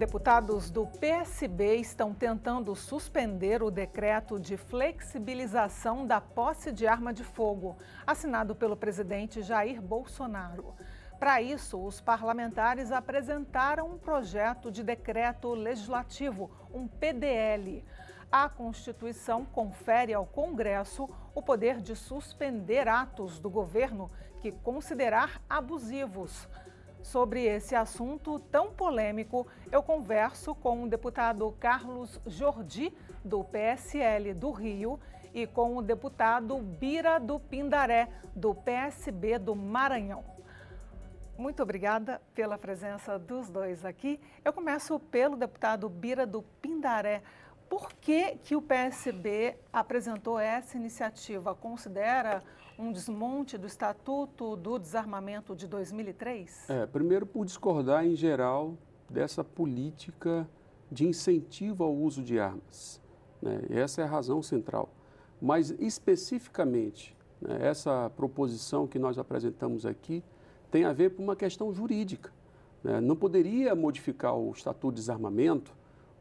Deputados do PSB estão tentando suspender o decreto de flexibilização da posse de arma de fogo, assinado pelo presidente Jair Bolsonaro. Para isso, os parlamentares apresentaram um projeto de decreto legislativo, um PDL. A Constituição confere ao Congresso o poder de suspender atos do governo que considerar abusivos. Sobre esse assunto tão polêmico, eu converso com o deputado Carlos Jordi, do PSL do Rio, e com o deputado Bira do Pindaré, do PSB do Maranhão. Muito obrigada pela presença dos dois aqui. Eu começo pelo deputado Bira do Pindaré. Por que, que o PSB apresentou essa iniciativa? Considera um desmonte do Estatuto do Desarmamento de 2003? É, primeiro por discordar em geral dessa política de incentivo ao uso de armas. Né? Essa é a razão central. Mas especificamente, né, essa proposição que nós apresentamos aqui tem a ver com uma questão jurídica. Né? Não poderia modificar o Estatuto de Desarmamento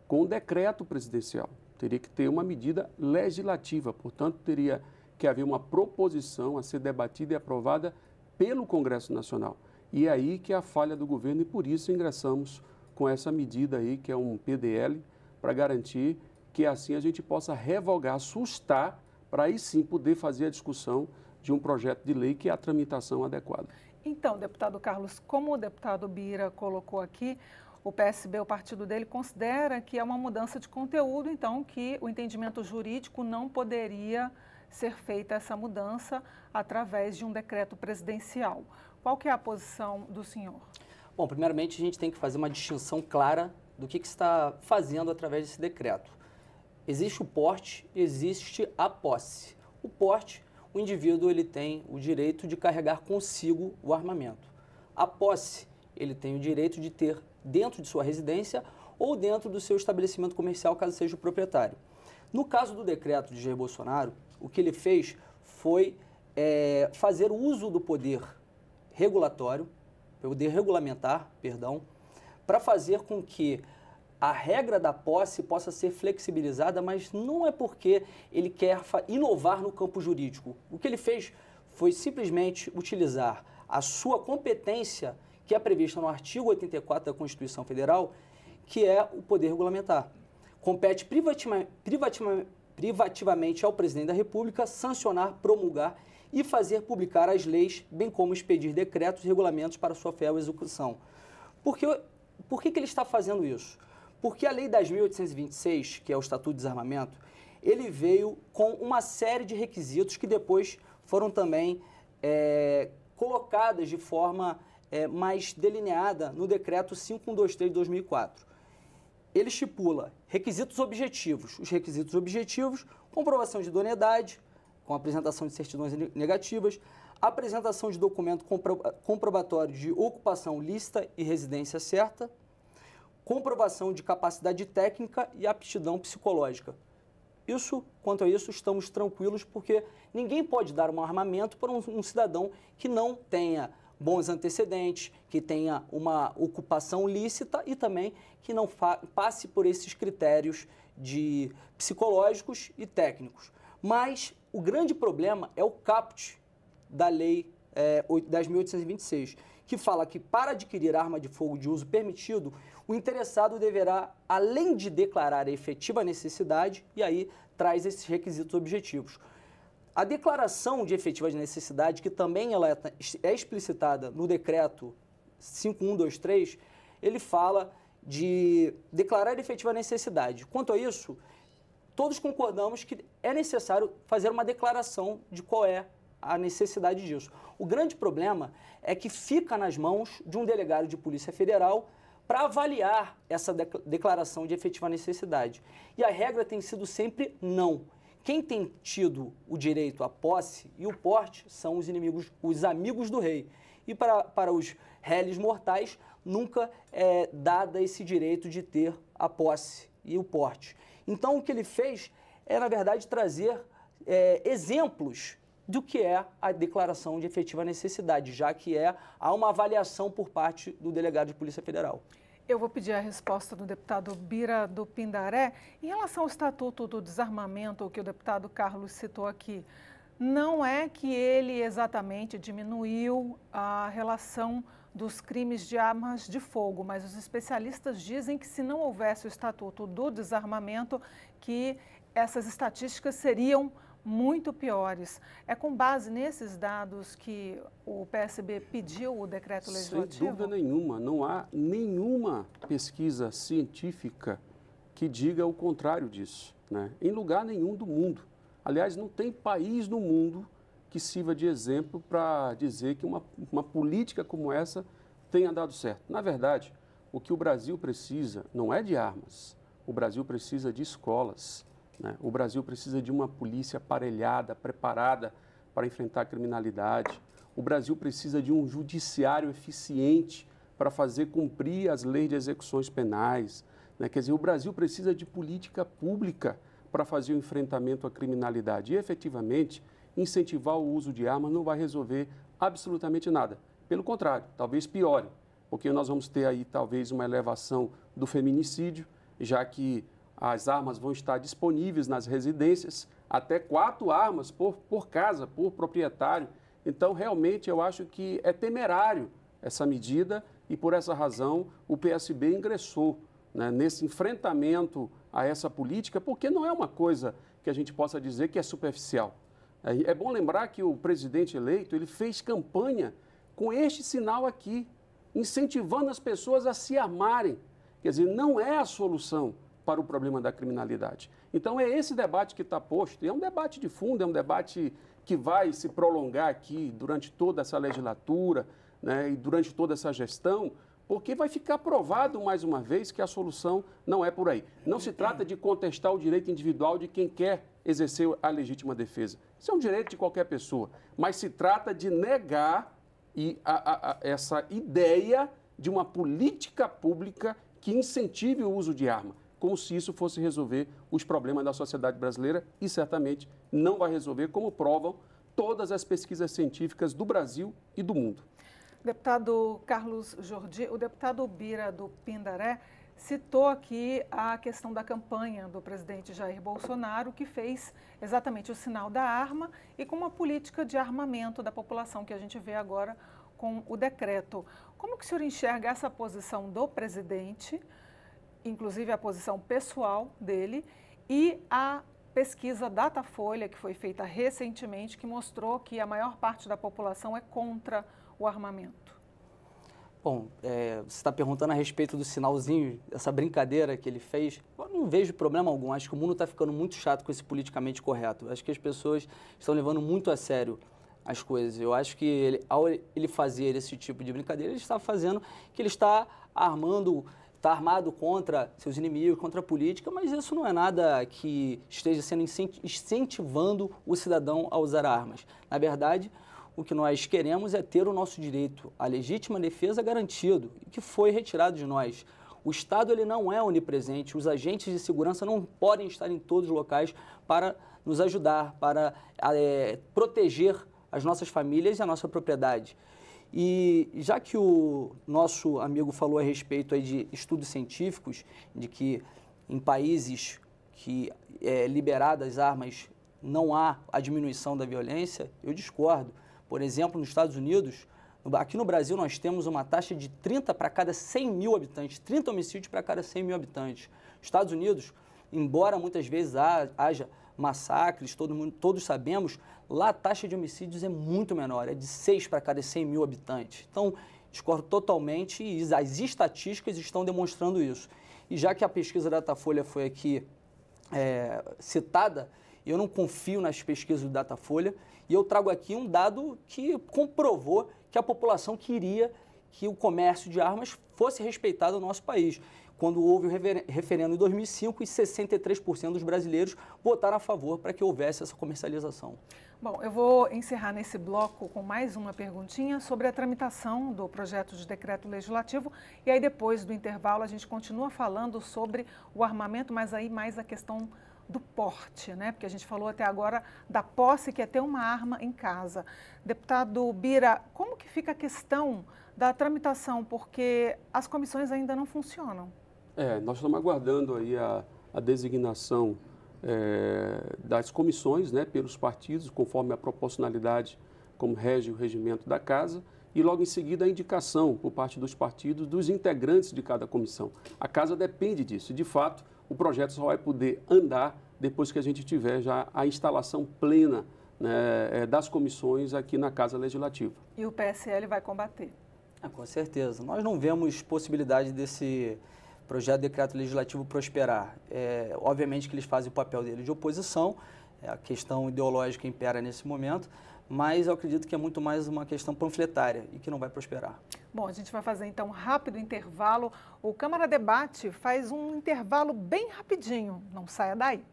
com um decreto presidencial. Teria que ter uma medida legislativa, portanto, teria que havia uma proposição a ser debatida e aprovada pelo Congresso Nacional. E é aí que é a falha do governo e por isso ingressamos com essa medida aí, que é um PDL, para garantir que assim a gente possa revogar, sustar, para aí sim poder fazer a discussão de um projeto de lei que é a tramitação adequada. Então, deputado Carlos, como o deputado Bira colocou aqui, o PSB, o partido dele, considera que é uma mudança de conteúdo, então que o entendimento jurídico não poderia ser feita essa mudança através de um decreto presidencial. Qual que é a posição do senhor? Bom, primeiramente a gente tem que fazer uma distinção clara do que, que está fazendo através desse decreto. Existe o porte e existe a posse. O porte, o indivíduo ele tem o direito de carregar consigo o armamento. A posse, ele tem o direito de ter dentro de sua residência ou dentro do seu estabelecimento comercial, caso seja o proprietário. No caso do decreto de Jair Bolsonaro, o que ele fez foi é, fazer uso do poder regulatório, poder regulamentar, perdão, para fazer com que a regra da posse possa ser flexibilizada, mas não é porque ele quer inovar no campo jurídico. O que ele fez foi simplesmente utilizar a sua competência, que é prevista no artigo 84 da Constituição Federal, que é o poder regulamentar. Compete privativamente privativamente ao presidente da República sancionar, promulgar e fazer publicar as leis, bem como expedir decretos e regulamentos para sua fiel execução. por que, que ele está fazendo isso? Porque a Lei 10.826, que é o Estatuto de Desarmamento, ele veio com uma série de requisitos que depois foram também é, colocadas de forma é, mais delineada no Decreto 5123 de 2004. Ele estipula Requisitos objetivos. Os requisitos objetivos, comprovação de idoneidade, com apresentação de certidões negativas, apresentação de documento comprobatório de ocupação lícita e residência certa, comprovação de capacidade técnica e aptidão psicológica. Isso, quanto a isso, estamos tranquilos porque ninguém pode dar um armamento para um, um cidadão que não tenha bons antecedentes, que tenha uma ocupação lícita e também que não passe por esses critérios de psicológicos e técnicos. Mas o grande problema é o caput da lei é, 10.826, que fala que para adquirir arma de fogo de uso permitido, o interessado deverá, além de declarar a efetiva necessidade, e aí traz esses requisitos objetivos. A declaração de efetiva de necessidade, que também ela é, é explicitada no decreto 5123, ele fala de declarar efetiva necessidade. Quanto a isso, todos concordamos que é necessário fazer uma declaração de qual é a necessidade disso. O grande problema é que fica nas mãos de um delegado de Polícia Federal para avaliar essa declaração de efetiva necessidade. E a regra tem sido sempre não. Quem tem tido o direito à posse e o porte são os inimigos, os amigos do rei. E para, para os réis mortais, nunca é dada esse direito de ter a posse e o porte. Então, o que ele fez é, na verdade, trazer é, exemplos do que é a declaração de efetiva necessidade, já que é, há uma avaliação por parte do delegado de Polícia Federal. Eu vou pedir a resposta do deputado Bira do Pindaré. Em relação ao Estatuto do Desarmamento, que o deputado Carlos citou aqui, não é que ele exatamente diminuiu a relação dos crimes de armas de fogo, mas os especialistas dizem que se não houvesse o Estatuto do Desarmamento, que essas estatísticas seriam muito piores. É com base nesses dados que o PSB pediu o decreto legislativo? Sem dúvida nenhuma. Não há nenhuma pesquisa científica que diga o contrário disso. Né? Em lugar nenhum do mundo. Aliás, não tem país no mundo que sirva de exemplo para dizer que uma, uma política como essa tenha dado certo. Na verdade, o que o Brasil precisa não é de armas, o Brasil precisa de escolas. Né? O Brasil precisa de uma polícia aparelhada, preparada para enfrentar a criminalidade. O Brasil precisa de um judiciário eficiente para fazer cumprir as leis de execuções penais. Né? Quer dizer, o Brasil precisa de política pública para fazer o enfrentamento à criminalidade. E, efetivamente, incentivar o uso de armas não vai resolver absolutamente nada. Pelo contrário, talvez piore, porque nós vamos ter aí talvez uma elevação do feminicídio, já que as armas vão estar disponíveis nas residências, até quatro armas por, por casa, por proprietário. Então, realmente, eu acho que é temerário essa medida e, por essa razão, o PSB ingressou né, nesse enfrentamento a essa política, porque não é uma coisa que a gente possa dizer que é superficial. É, é bom lembrar que o presidente eleito ele fez campanha com este sinal aqui, incentivando as pessoas a se armarem. Quer dizer, não é a solução para o problema da criminalidade. Então, é esse debate que está posto, e é um debate de fundo, é um debate que vai se prolongar aqui durante toda essa legislatura né, e durante toda essa gestão, porque vai ficar provado mais uma vez que a solução não é por aí. Não se trata de contestar o direito individual de quem quer exercer a legítima defesa. Isso é um direito de qualquer pessoa, mas se trata de negar e a, a, a, essa ideia de uma política pública que incentive o uso de arma como se isso fosse resolver os problemas da sociedade brasileira e certamente não vai resolver, como provam todas as pesquisas científicas do Brasil e do mundo. Deputado Carlos Jordi, o deputado Bira do Pindaré citou aqui a questão da campanha do presidente Jair Bolsonaro, que fez exatamente o sinal da arma e com uma política de armamento da população que a gente vê agora com o decreto. Como que o senhor enxerga essa posição do presidente inclusive a posição pessoal dele, e a pesquisa Datafolha, que foi feita recentemente, que mostrou que a maior parte da população é contra o armamento. Bom, é, você está perguntando a respeito do sinalzinho, essa brincadeira que ele fez. Eu não vejo problema algum. Acho que o mundo está ficando muito chato com esse politicamente correto. Acho que as pessoas estão levando muito a sério as coisas. Eu acho que ele, ao ele fazer esse tipo de brincadeira, ele está fazendo que ele está armando está armado contra seus inimigos, contra a política, mas isso não é nada que esteja sendo incentivando o cidadão a usar armas. Na verdade, o que nós queremos é ter o nosso direito à legítima defesa garantido, que foi retirado de nós. O Estado ele não é onipresente, os agentes de segurança não podem estar em todos os locais para nos ajudar, para é, proteger as nossas famílias e a nossa propriedade. E já que o nosso amigo falou a respeito aí de estudos científicos, de que em países que é, liberadas armas não há a diminuição da violência, eu discordo. Por exemplo, nos Estados Unidos, aqui no Brasil nós temos uma taxa de 30 para cada 100 mil habitantes, 30 homicídios para cada 100 mil habitantes. Estados Unidos, embora muitas vezes haja massacres, todo mundo, todos sabemos, lá a taxa de homicídios é muito menor, é de 6 para cada 100 mil habitantes. Então, discordo totalmente e as estatísticas estão demonstrando isso. E já que a pesquisa da Datafolha foi aqui é, citada, eu não confio nas pesquisas do Datafolha e eu trago aqui um dado que comprovou que a população queria que o comércio de armas fosse respeitado no nosso país quando houve o referendo em 2005 e 63% dos brasileiros votaram a favor para que houvesse essa comercialização. Bom, eu vou encerrar nesse bloco com mais uma perguntinha sobre a tramitação do projeto de decreto legislativo e aí depois do intervalo a gente continua falando sobre o armamento, mas aí mais a questão do porte, né? Porque a gente falou até agora da posse, que é ter uma arma em casa. Deputado Bira, como que fica a questão da tramitação? Porque as comissões ainda não funcionam. É, nós estamos aguardando aí a, a designação é, das comissões né, pelos partidos, conforme a proporcionalidade como rege o regimento da casa, e logo em seguida a indicação por parte dos partidos dos integrantes de cada comissão. A casa depende disso. De fato, o projeto só vai poder andar depois que a gente tiver já a instalação plena né, é, das comissões aqui na Casa Legislativa. E o PSL vai combater? Ah, com certeza. Nós não vemos possibilidade desse projeto de decreto legislativo prosperar, é, obviamente que eles fazem o papel deles de oposição, é a questão ideológica impera nesse momento, mas eu acredito que é muito mais uma questão panfletária e que não vai prosperar. Bom, a gente vai fazer então um rápido intervalo. O Câmara Debate faz um intervalo bem rapidinho, não saia daí.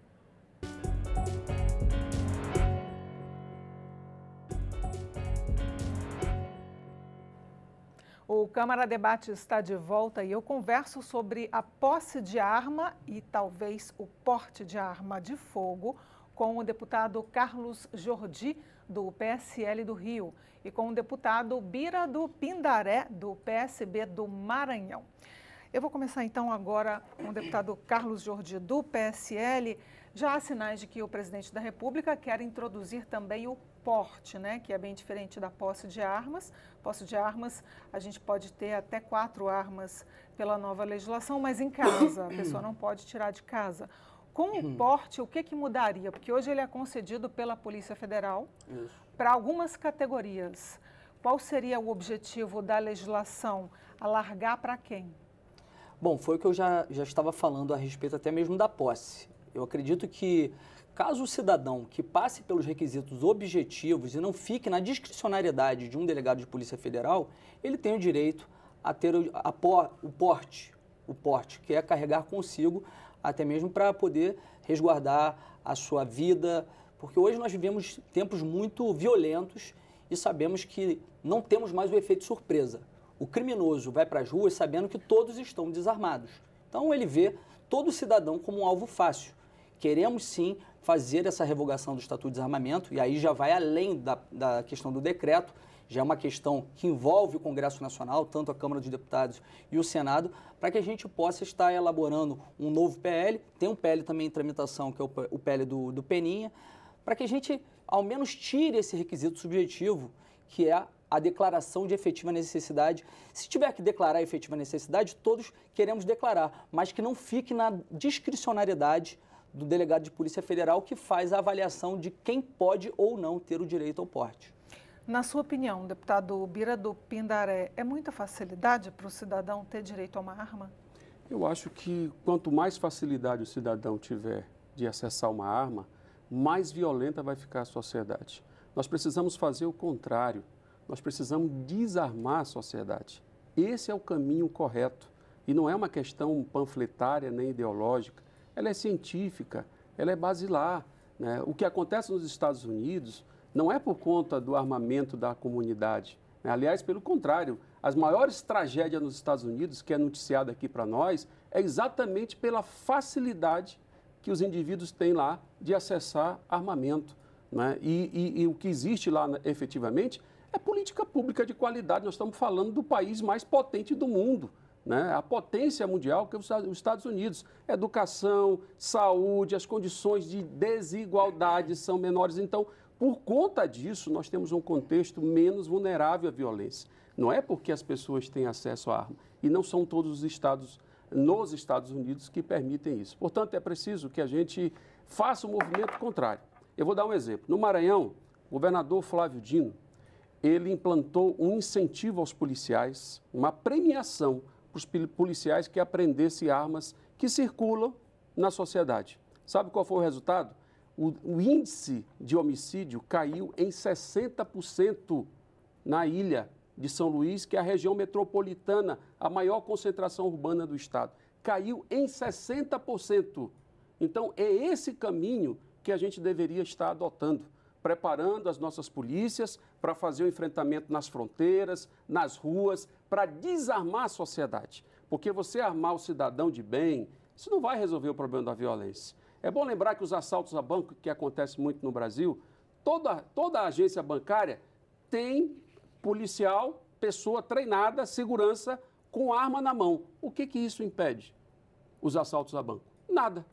O Câmara Debate está de volta e eu converso sobre a posse de arma e talvez o porte de arma de fogo com o deputado Carlos Jordi, do PSL do Rio, e com o deputado Bira do Pindaré, do PSB do Maranhão. Eu vou começar então agora com o deputado Carlos Jordi, do PSL. Já há sinais de que o presidente da República quer introduzir também o porte, né, que é bem diferente da posse de armas. Posse de armas, a gente pode ter até quatro armas pela nova legislação, mas em casa, a pessoa não pode tirar de casa. Com o porte, o que, que mudaria? Porque hoje ele é concedido pela Polícia Federal para algumas categorias. Qual seria o objetivo da legislação? Alargar para quem? Bom, foi o que eu já, já estava falando a respeito até mesmo da posse. Eu acredito que Caso o cidadão que passe pelos requisitos objetivos e não fique na discricionariedade de um delegado de Polícia Federal, ele tem o direito a ter o, a por, o porte, o porte, que é carregar consigo até mesmo para poder resguardar a sua vida, porque hoje nós vivemos tempos muito violentos e sabemos que não temos mais o efeito surpresa. O criminoso vai para as ruas sabendo que todos estão desarmados. Então ele vê todo cidadão como um alvo fácil. Queremos sim fazer essa revogação do Estatuto de Desarmamento, e aí já vai além da, da questão do decreto, já é uma questão que envolve o Congresso Nacional, tanto a Câmara dos Deputados e o Senado, para que a gente possa estar elaborando um novo PL. Tem um PL também em tramitação, que é o PL do, do Peninha, para que a gente, ao menos, tire esse requisito subjetivo, que é a declaração de efetiva necessidade. Se tiver que declarar efetiva necessidade, todos queremos declarar, mas que não fique na discricionariedade do delegado de Polícia Federal que faz a avaliação de quem pode ou não ter o direito ao porte. Na sua opinião, deputado Bira do Pindaré, é muita facilidade para o cidadão ter direito a uma arma? Eu acho que quanto mais facilidade o cidadão tiver de acessar uma arma, mais violenta vai ficar a sociedade. Nós precisamos fazer o contrário. Nós precisamos desarmar a sociedade. Esse é o caminho correto. E não é uma questão panfletária nem ideológica ela é científica, ela é basilar. Né? O que acontece nos Estados Unidos não é por conta do armamento da comunidade. Né? Aliás, pelo contrário, as maiores tragédias nos Estados Unidos, que é noticiada aqui para nós, é exatamente pela facilidade que os indivíduos têm lá de acessar armamento. Né? E, e, e o que existe lá né, efetivamente é política pública de qualidade. Nós estamos falando do país mais potente do mundo né? a potência mundial que é os Estados Unidos. Educação, saúde, as condições de desigualdade são menores. Então, por conta disso, nós temos um contexto menos vulnerável à violência. Não é porque as pessoas têm acesso à arma, e não são todos os estados nos Estados Unidos que permitem isso. Portanto, é preciso que a gente faça o um movimento contrário. Eu vou dar um exemplo. No Maranhão, o governador Flávio Dino, ele implantou um incentivo aos policiais, uma premiação os policiais que aprendessem armas que circulam na sociedade. Sabe qual foi o resultado? O, o índice de homicídio caiu em 60% na ilha de São Luís, que é a região metropolitana, a maior concentração urbana do estado. Caiu em 60%. Então, é esse caminho que a gente deveria estar adotando preparando as nossas polícias para fazer o enfrentamento nas fronteiras, nas ruas, para desarmar a sociedade. Porque você armar o cidadão de bem, isso não vai resolver o problema da violência. É bom lembrar que os assaltos a banco, que acontece muito no Brasil, toda, toda agência bancária tem policial, pessoa treinada, segurança, com arma na mão. O que, que isso impede? Os assaltos a banco? Nada.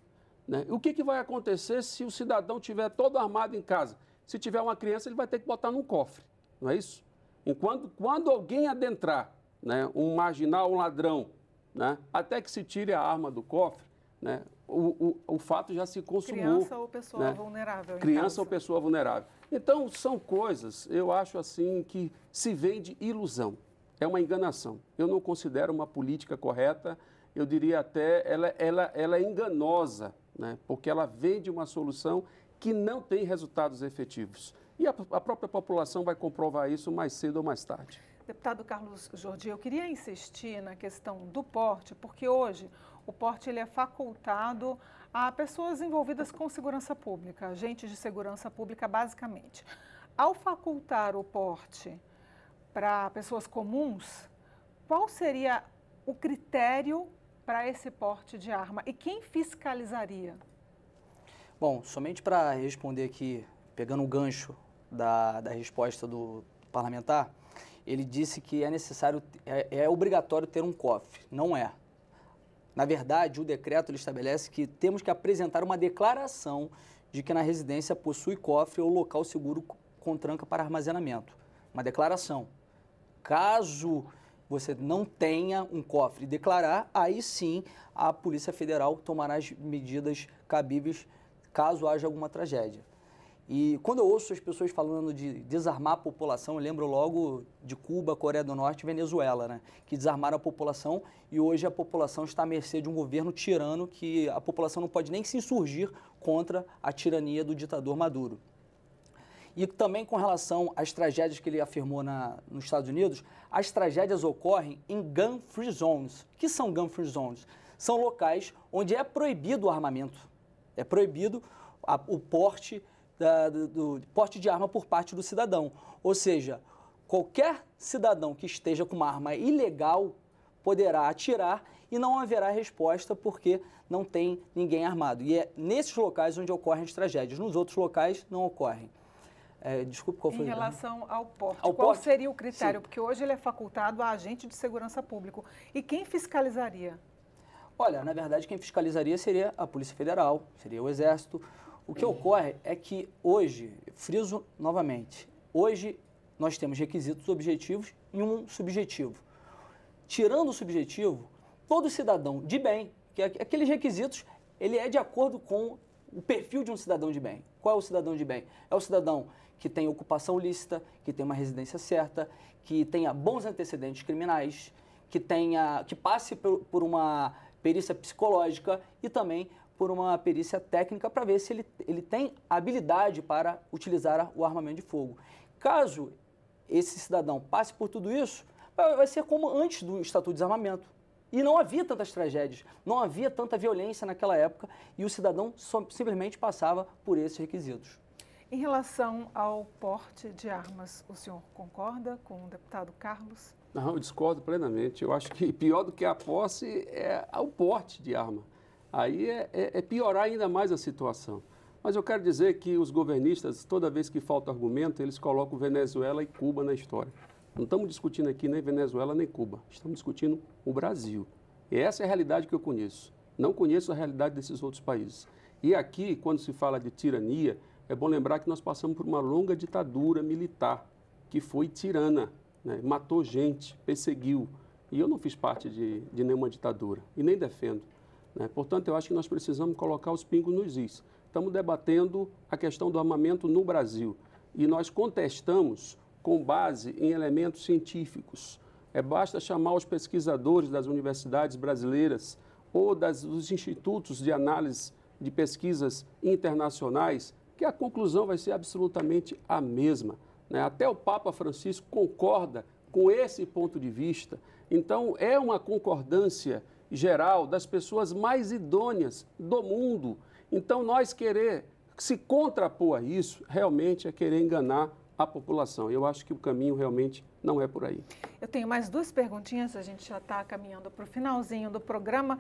Né? O que, que vai acontecer se o cidadão tiver todo armado em casa? Se tiver uma criança, ele vai ter que botar num cofre, não é isso? Enquanto quando alguém adentrar, né, um marginal, um ladrão, né, até que se tire a arma do cofre, né, o, o, o fato já se consumou. Criança ou pessoa né? vulnerável. Criança ou pessoa vulnerável. Então, são coisas, eu acho assim, que se vende ilusão. É uma enganação. Eu não considero uma política correta, eu diria até, ela, ela, ela é enganosa, né? porque ela vende uma solução que não tem resultados efetivos. E a, a própria população vai comprovar isso mais cedo ou mais tarde. Deputado Carlos Jordi, eu queria insistir na questão do porte, porque hoje o porte ele é facultado a pessoas envolvidas com segurança pública, agentes de segurança pública, basicamente. Ao facultar o porte para pessoas comuns, qual seria o critério para esse porte de arma e quem fiscalizaria? Bom, somente para responder aqui, pegando o gancho da, da resposta do parlamentar, ele disse que é necessário, é, é, obrigatório ter um cofre Não é. Na verdade, o decreto estabelece que temos que apresentar uma declaração de que na residência possui cofre ou local seguro com tranca para armazenamento. Uma declaração. Caso você não tenha um cofre e declarar, aí sim a Polícia Federal tomará as medidas cabíveis caso haja alguma tragédia. E quando eu ouço as pessoas falando de desarmar a população, eu lembro logo de Cuba, Coreia do Norte e Venezuela, né? que desarmaram a população e hoje a população está à mercê de um governo tirano que a população não pode nem se insurgir contra a tirania do ditador Maduro. E também com relação às tragédias que ele afirmou na, nos Estados Unidos, as tragédias ocorrem em gun-free zones. O que são gun-free zones? São locais onde é proibido o armamento. É proibido a, o porte, da, do, do, porte de arma por parte do cidadão. Ou seja, qualquer cidadão que esteja com uma arma ilegal poderá atirar e não haverá resposta porque não tem ninguém armado. E é nesses locais onde ocorrem as tragédias. Nos outros locais não ocorrem. É, desculpe, qual foi? Em relação ao porte, ao qual porte? seria o critério? Sim. Porque hoje ele é facultado a agente de segurança público. E quem fiscalizaria? Olha, na verdade, quem fiscalizaria seria a Polícia Federal, seria o Exército. O que ocorre é que hoje, friso novamente, hoje nós temos requisitos objetivos e um subjetivo. Tirando o subjetivo, todo cidadão de bem, que é aqueles requisitos, ele é de acordo com o perfil de um cidadão de bem. Qual é o cidadão de bem? É o cidadão que tem ocupação lícita, que tem uma residência certa, que tenha bons antecedentes criminais, que tenha que passe por, por uma perícia psicológica e também por uma perícia técnica para ver se ele, ele tem habilidade para utilizar o armamento de fogo. Caso esse cidadão passe por tudo isso, vai ser como antes do Estatuto de Desarmamento. E não havia tantas tragédias, não havia tanta violência naquela época e o cidadão simplesmente passava por esses requisitos. Em relação ao porte de armas, o senhor concorda com o deputado Carlos? Não, eu discordo plenamente. Eu acho que pior do que a posse é o porte de arma. Aí é, é, é piorar ainda mais a situação. Mas eu quero dizer que os governistas, toda vez que falta argumento, eles colocam Venezuela e Cuba na história. Não estamos discutindo aqui nem Venezuela nem Cuba. Estamos discutindo o Brasil. E essa é a realidade que eu conheço. Não conheço a realidade desses outros países. E aqui, quando se fala de tirania, é bom lembrar que nós passamos por uma longa ditadura militar, que foi tirana né? matou gente, perseguiu. E eu não fiz parte de, de nenhuma ditadura e nem defendo. Né? Portanto, eu acho que nós precisamos colocar os pingos nos is. Estamos debatendo a questão do armamento no Brasil e nós contestamos com base em elementos científicos. É basta chamar os pesquisadores das universidades brasileiras ou das, dos institutos de análise de pesquisas internacionais que a conclusão vai ser absolutamente a mesma. Né? Até o Papa Francisco concorda com esse ponto de vista. Então, é uma concordância geral das pessoas mais idôneas do mundo. Então, nós querer se contrapor a isso realmente é querer enganar a população. Eu acho que o caminho realmente não é por aí. Eu tenho mais duas perguntinhas, a gente já está caminhando para o finalzinho do programa.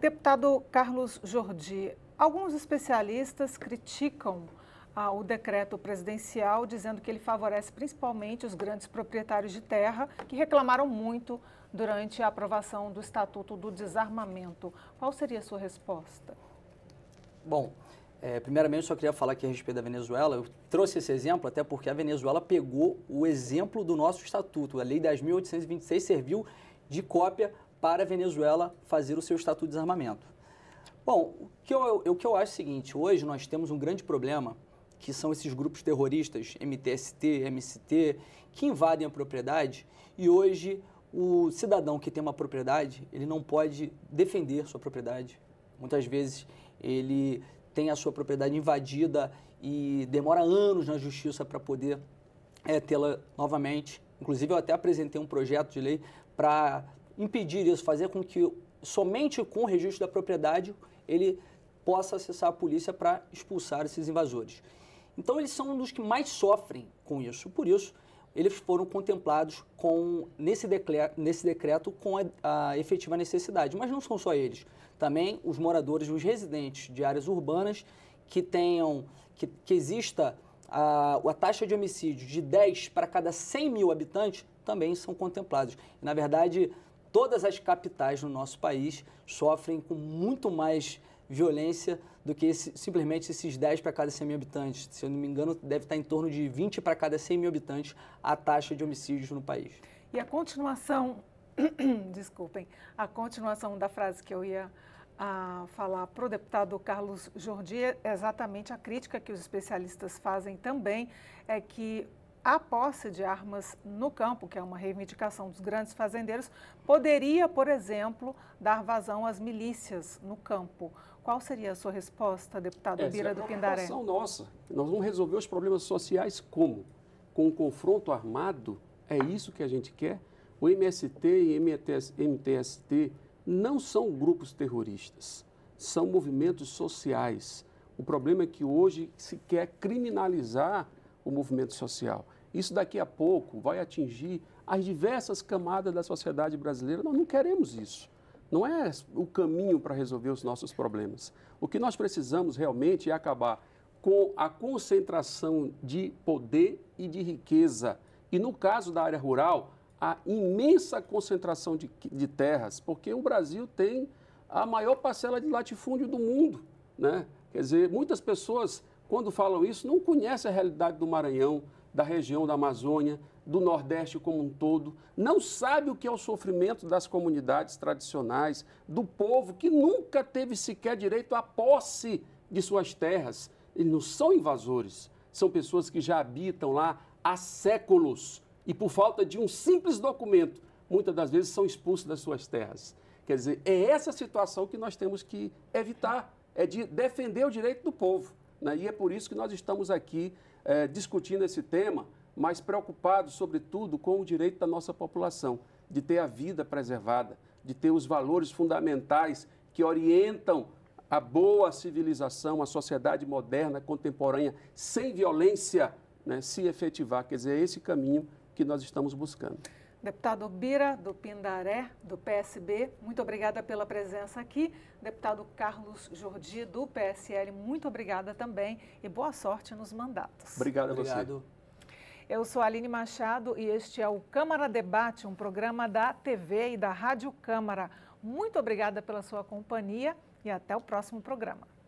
Deputado Carlos Jordi, alguns especialistas criticam ah, o decreto presidencial dizendo que ele favorece principalmente os grandes proprietários de terra que reclamaram muito durante a aprovação do Estatuto do Desarmamento. Qual seria a sua resposta? Bom, é, primeiramente, só queria falar aqui a respeito da Venezuela. Eu trouxe esse exemplo até porque a Venezuela pegou o exemplo do nosso estatuto. A Lei 10.826 serviu de cópia para a Venezuela fazer o seu estatuto de desarmamento. Bom, o que eu, eu, o que eu acho é o seguinte: hoje nós temos um grande problema que são esses grupos terroristas, MTST, MCT, que invadem a propriedade e hoje o cidadão que tem uma propriedade, ele não pode defender sua propriedade. Muitas vezes ele tem a sua propriedade invadida e demora anos na justiça para poder é, tê-la novamente. Inclusive, eu até apresentei um projeto de lei para impedir isso, fazer com que somente com o registro da propriedade ele possa acessar a polícia para expulsar esses invasores. Então eles são um dos que mais sofrem com isso. Por isso, eles foram contemplados com nesse, decreto, nesse decreto com a, a, efetiva necessidade. Mas não são só eles. Também os moradores, os residentes de áreas urbanas que tenham, que, que exista a, a taxa de homicídio de 10 para cada 100 mil habitantes, também são contemplados. Na verdade, todas as capitais no nosso país sofrem com muito mais violência do que esse, simplesmente esses 10 para cada 100 mil habitantes. Se eu não me engano, deve estar em torno de 20 para cada 100 mil habitantes a taxa de homicídios no país. E a continuação, desculpem, a continuação da frase que eu ia a ah, falar para o deputado Carlos Jordi, é exatamente a crítica que os especialistas fazem também é que a posse de armas no campo, que é uma reivindicação dos grandes fazendeiros, poderia, por exemplo, dar vazão às milícias no campo. Qual seria a sua resposta, deputado Essa Bira é do Pindaré? é nossa. Nós vamos resolver os problemas sociais como? Com o confronto armado? É isso que a gente quer? O MST e MTS, MTST não são grupos terroristas, são movimentos sociais. O problema é que hoje se quer criminalizar o movimento social. Isso daqui a pouco vai atingir as diversas camadas da sociedade brasileira. Nós não queremos isso. Não é o caminho para resolver os nossos problemas. O que nós precisamos realmente é acabar com a concentração de poder e de riqueza. E no caso da área rural, a imensa concentração de, de terras, porque o Brasil tem a maior parcela de latifúndio do mundo. Né? Quer dizer, muitas pessoas quando falam isso, não conhecem a realidade do Maranhão, da região da Amazônia, do Nordeste como um todo, não sabe o que é o sofrimento das comunidades tradicionais, do povo que nunca teve sequer direito à posse de suas terras. Eles não são invasores, são pessoas que já habitam lá há séculos e, por falta de um simples documento, muitas das vezes são expulsos das suas terras. Quer dizer, é essa situação que nós temos que evitar, é de defender o direito do povo. Né? E é por isso que nós estamos aqui é, discutindo esse tema, mas preocupados, sobretudo, com o direito da nossa população de ter a vida preservada, de ter os valores fundamentais que orientam a boa civilização, a sociedade moderna, contemporânea, sem violência, né, se efetivar. Quer dizer, é esse caminho que nós estamos buscando. Deputado Bira, do Pindaré, do PSB, muito obrigada pela presença aqui. Deputado Carlos Jordi, do PSL, muito obrigada também e boa sorte nos mandatos. Obrigado a você. Obrigado. Eu sou Aline Machado e este é o Câmara Debate, um programa da TV e da Rádio Câmara. Muito obrigada pela sua companhia e até o próximo programa.